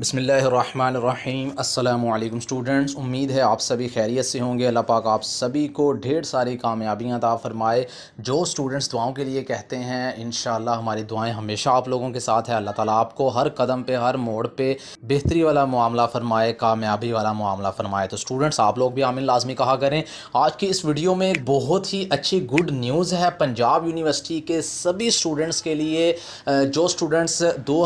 बसमीम् अल्लाम स्टूडेंट्स उम्मीद है आप सभी खैरियत से होंगे अल्लाह पाक आप सभी को ढेर सारी कामयाबियाँ अता फ़रमाए जो स्टूडेंट्स दुआओं के लिए कहते हैं इन हमारी दुआएं हमेशा आप लोगों के साथ है अल्लाह ताला आपको हर कदम पे हर मोड़ पे बेहतरी वाला मामला फ़रमाए कामयाबी वाला मामला फ़रमाए तो स्टूडेंट्स आप लोग भी आमिन लाजमी कहा करें आज की इस वीडियो में बहुत ही अच्छी गुड न्यूज़ है पंजाब यूनिवर्सिटी के सभी स्टूडेंट्स के लिए जो स्टूडेंट्स दो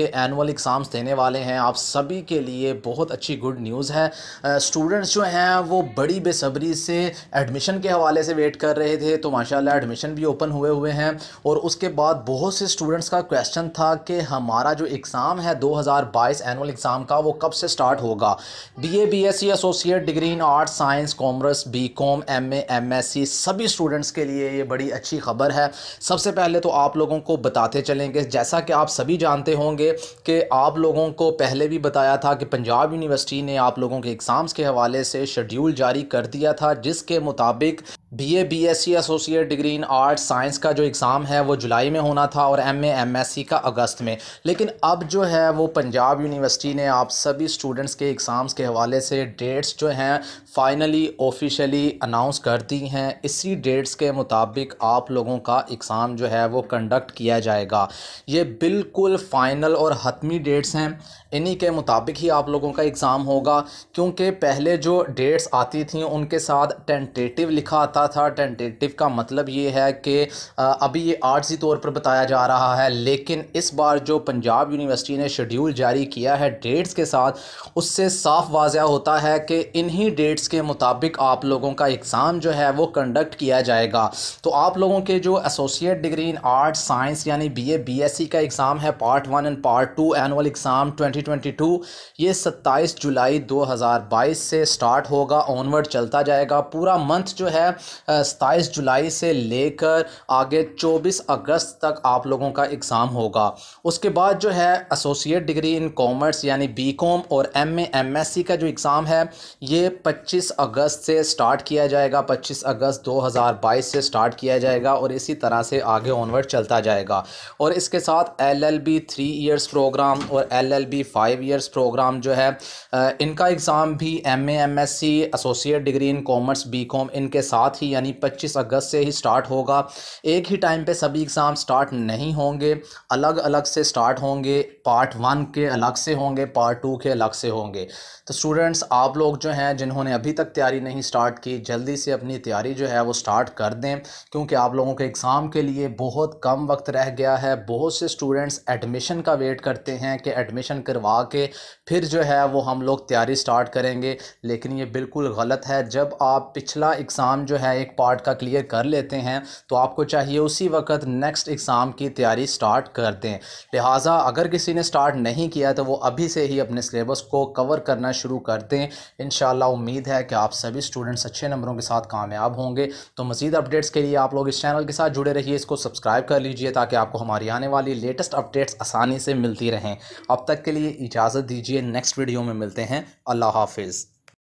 के एनअल एग्ज़ाम्स देने वाले वाले हैं आप सभी के लिए बहुत अच्छी गुड न्यूज़ है स्टूडेंट्स जो हैं वो बड़ी बेसब्री से एडमिशन के हवाले से वेट कर रहे थे तो माशाल्लाह एडमिशन भी ओपन हुए हुए हैं और उसके बाद बहुत से स्टूडेंट्स का क्वेश्चन था कि हमारा जो एग्ज़ाम है दो एनुअल एग्ज़ाम का वो कब से स्टार्ट होगा B A B S C associate degree in art science commerce B com M M S C सभी स्टूडेंट्स के लिए ये बड़ी अच्छी खबर है सबसे पहले तो आप लोगों को बताते चलेंगे जैसा कि आप सभी जानते होंगे कि आप लोगों को पहले भी बताया था कि पंजाब यूनिवर्सिटी ने आप लोगों के एग्ज़ाम्स के हवाले से शेड्यूल जारी कर दिया था जिसके मुताबिक B A B S C associate degree in art science का जो एग्ज़ाम है वो जुलाई में होना था और M A M S C का अगस्त में लेकिन अब जो है वो पंजाब यूनिवर्सिटी ने आप सभी स्टूडेंट्स के एग्ज़ाम्स के हवाले से डेट्स जो हैं फ़ाइनली ऑफिशियली अनाउंस कर दी हैं इसी डेट्स के मुताबिक आप लोगों का एग्ज़ाम जो है वो कंडक्ट किया जाएगा ये बिल्कुल फ़ाइनल और हतमी डेट्स हैं इन्हीं के मुताबिक ही आप लोगों का एग्ज़ाम होगा क्योंकि पहले जो डेट्स आती थी उनके साथ टेंटेटिव लिखा आता था टेंटेटिव का मतलब ये है कि अभी ये आर्ट्सी तौर पर बताया जा रहा है लेकिन इस बार जो पंजाब यूनिवर्सिटी ने शेड्यूल जारी किया है डेट्स के साथ उससे साफ वाजिया होता है कि इन्हीं डेट्स के मुताबिक आप लोगों का एग्ज़ाम जो है वो कंडक्ट किया जाएगा तो आप लोगों के जो associate degree in art science यानी B A B S C का एग्ज़ाम है part one and part two annual exam twenty twenty two ये सत्ताईस जुलाई दो हज़ार बाईस से स्टार्ट होगा ऑनवर्ड चलता जाएगा पूरा मंथ जो है सताईस जुलाई से लेकर आगे चौबीस अगस्त तक आप लोगों का एग्ज़ाम होगा उसके बाद जो है एसोसिएट डिग्री इन कॉमर्स यानी बी कॉम और एम एमएससी का जो एग्ज़ाम है ये पच्चीस अगस्त से स्टार्ट किया जाएगा पच्चीस अगस्त दो हज़ार बाईस से स्टार्ट किया जाएगा और इसी तरह से आगे ऑनवर्ड चलता जाएगा और इसके साथ L L B three years program और L L B five years program जो है इनका एग्ज़ाम भी M M S C associate degree in commerce B com इनके साथ ही यानी 25 अगस्त से ही स्टार्ट होगा एक ही टाइम पे सभी एग्ज़ाम स्टार्ट नहीं होंगे अलग अलग से स्टार्ट होंगे पार्ट वन के अलग से होंगे पार्ट टू के अलग से होंगे तो स्टूडेंट्स आप लोग जो हैं जिन्होंने अभी तक तैयारी नहीं स्टार्ट की जल्दी से अपनी तैयारी जो है वो स्टार्ट कर दें क्योंकि आप लोगों के एग्ज़ाम के लिए बहुत कम वक्त रह गया है बहुत से स्टूडेंट्स एडमिशन का वेट करते हैं कि एडमिशन करवा के फिर जो है वो हम लोग तैयारी स्टार्ट करेंगे लेकिन ये बिल्कुल गलत है जब आप पिछला एग्ज़ाम जो है है एक पार्ट का क्लियर कर लेते हैं तो आपको चाहिए उसी वक्त नेक्स्ट एग्ज़ाम की तैयारी स्टार्ट कर दें लिहाजा अगर किसी ने स्टार्ट नहीं किया तो वो अभी से ही अपने सिलेबस को कवर करना शुरू कर दें इन उम्मीद है कि आप सभी स्टूडेंट्स अच्छे नंबरों के साथ कामयाब होंगे तो मज़ीद अपडेट्स के लिए आप लोग इस चैनल के साथ जुड़े रहिए इसको सब्सक्राइब कर लीजिए ताकि आपको हमारी आने वाली लेटेस्ट अपडेट्स आसानी से मिलती रहें अब तक के लिए इजाज़त दीजिए नेक्स्ट वीडियो में मिलते हैं अल्लाह हाफिज़